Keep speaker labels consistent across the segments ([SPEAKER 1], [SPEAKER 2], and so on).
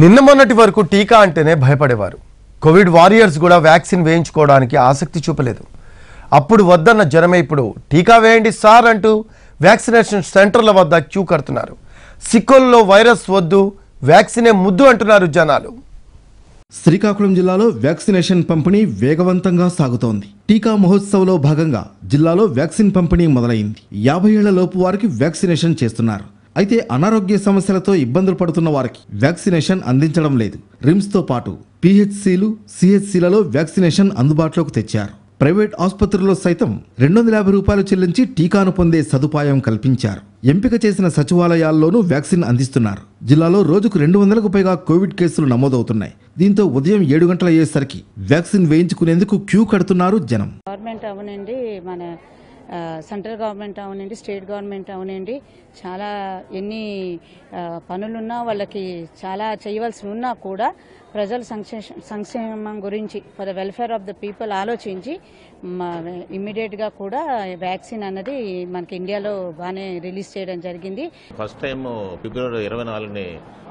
[SPEAKER 1] నిన్న మొన్నటి వరకు టీకా అంటేనే భయపడేవారు కోవిడ్ వారియర్స్ కూడా వ్యాక్సిన్ వేయించుకోవడానికి ఆసక్తి చూపలేదు అప్పుడు వద్దన్న జనమే ఇప్పుడు టీకా వేయండి సార్ అంటూ వ్యాక్సినేషన్ సెంటర్ల వద్ద క్యూ కడుతున్నారు సిక్కుల్లో వైరస్ వద్దు వ్యాక్సినే ముద్దు అంటున్నారు జనాలు
[SPEAKER 2] శ్రీకాకుళం జిల్లాలో వ్యాక్సినేషన్ పంపిణీ వేగవంతంగా సాగుతోంది టీకా మహోత్సవ్లో భాగంగా జిల్లాలో వ్యాక్సిన్ పంపిణీ మొదలైంది యాభై ఏళ్ల లోపు వారికి వ్యాక్సినేషన్ చేస్తున్నారు అయితే అనారోగ్య సమస్యలతో ఇబ్బందులు పడుతున్న వారికి వ్యాక్సినేషన్ అందించడం లేదు రిమ్స్తో పాటు పిహెచ్సిలు సిహెచ్సిలలో వ్యాక్సినేషన్ అందుబాటులోకి తెచ్చారు ప్రైవేట్ ఆసుపత్రుల్లో సైతం రెండు వందల యాభై రూపాయలు చెల్లించి టీకాను పొందే సదుపాయం కల్పించారు ఎంపిక చేసిన సచివాలయాల్లోనూ వ్యాక్సిన్ అందిస్తున్నారు జిల్లాలో రోజుకు రెండు వందలకు పైగా కోవిడ్ కేసులు నమోదవుతున్నాయి దీంతో ఉదయం ఏడు గంటలు అయ్యేసరికి వ్యాక్సిన్ వేయించుకునేందుకు
[SPEAKER 3] క్యూ కడుతున్నారు జనం గవర్నమెంట్ అవునండి మన సెంట్రల్ గవర్నమెంట్ అవనండి స్టేట్ గవర్నమెంట్ అవనండి చాలా ఎన్ని పనులున్నా వాళ్ళకి చాలా చేయవలసి ఉన్నా కూడా ప్రజల సంక్షేమ సంక్షేమం గురించి for the welfare of the people ఆలోచించి ఇమ్మీడియట్గా కూడా వ్యాక్సిన్ అన్నది మనకి ఇండియాలో బాగానే రిలీజ్ చేయడం జరిగింది
[SPEAKER 4] ఫస్ట్ టైం ఫిబ్రవరి ఇరవై నాలుగుని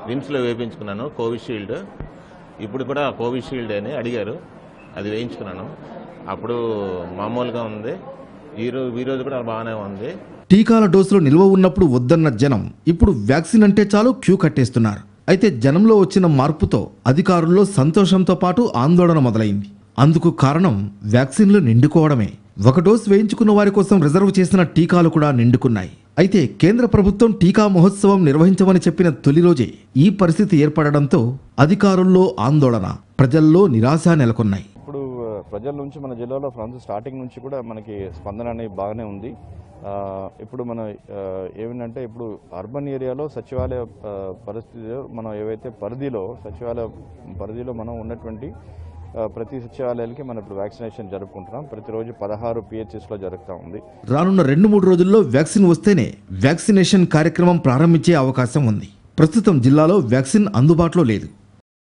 [SPEAKER 4] రిమ్స్లో వేయించుకున్నాను కోవిషీల్డ్ ఇప్పుడు కూడా కోవిషీల్డ్ అని అడిగారు అది వేయించుకున్నాను అప్పుడు మామూలుగా ఉంది ఈరోజు కూడా బాగానే ఉంది
[SPEAKER 2] టీకాల డోసులు నిల్వ ఉన్నప్పుడు వద్దన్న జనం ఇప్పుడు వ్యాక్సిన్ అంటే చాలు క్యూ కట్టేస్తున్నారు అయితే జనంలో వచ్చిన మార్పుతో అధికారుల్లో సంతోషంతో పాటు ఆందోళన మొదలైంది అందుకు కారణం వ్యాక్సిన్లు నిండుకోవడమే ఒక డోస్ వేయించుకున్న వారి కోసం రిజర్వ్ చేసిన టీకాలు కూడా నిండుకున్నాయి అయితే కేంద్ర ప్రభుత్వం టీకా మహోత్సవం నిర్వహించమని చెప్పిన తొలి రోజే ఈ పరిస్థితి ఏర్పడడంతో అధికారుల్లో ఆందోళన ప్రజల్లో నిరాశ నెలకొన్నాయి
[SPEAKER 5] మధ్యలో నుంచి మన జిల్లాలో ఫ్రమ్ స్టార్టింగ్ నుంచి కూడా మనకి స్పందన అనేది బాగానే ఉంది ఇప్పుడు మన ఏమిటంటే ఇప్పుడు అర్బన్ ఏరియాలో సచివాలయ పరిస్థితిలో మనం ఏవైతే పరిధిలో సచివాలయ పరిధిలో మనం ఉన్నటువంటి ప్రతి సచివాలయాలకి మనం ఇప్పుడు వ్యాక్సినేషన్ జరుపుకుంటున్నాం ప్రతిరోజు పదహారు పిహెచ్ఎస్లో జరుగుతూ ఉంది
[SPEAKER 2] రానున్న రెండు మూడు రోజుల్లో వ్యాక్సిన్ వస్తేనే వ్యాక్సినేషన్ కార్యక్రమం ప్రారంభించే అవకాశం ఉంది ప్రస్తుతం జిల్లాలో వ్యాక్సిన్ అందుబాటులో లేదు